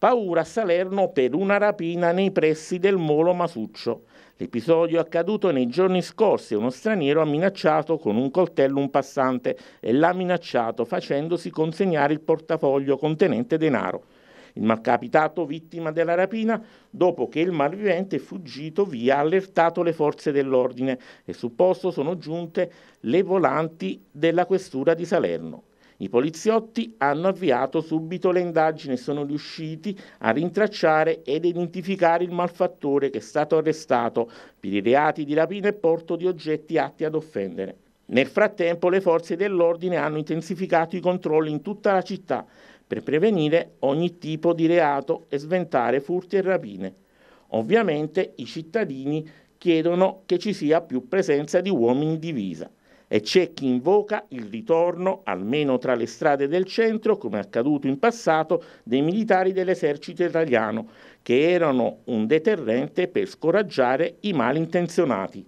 Paura a Salerno per una rapina nei pressi del Molo Masuccio. L'episodio è accaduto nei giorni scorsi. Uno straniero ha minacciato con un coltello un passante e l'ha minacciato facendosi consegnare il portafoglio contenente denaro. Il malcapitato, vittima della rapina, dopo che il malvivente è fuggito via, ha allertato le forze dell'ordine e sul posto sono giunte le volanti della questura di Salerno. I poliziotti hanno avviato subito le indagini e sono riusciti a rintracciare ed identificare il malfattore che è stato arrestato per i reati di rapina e porto di oggetti atti ad offendere. Nel frattempo le forze dell'ordine hanno intensificato i controlli in tutta la città per prevenire ogni tipo di reato e sventare furti e rapine. Ovviamente i cittadini chiedono che ci sia più presenza di uomini in divisa e c'è chi invoca il ritorno, almeno tra le strade del centro, come accaduto in passato, dei militari dell'esercito italiano, che erano un deterrente per scoraggiare i malintenzionati.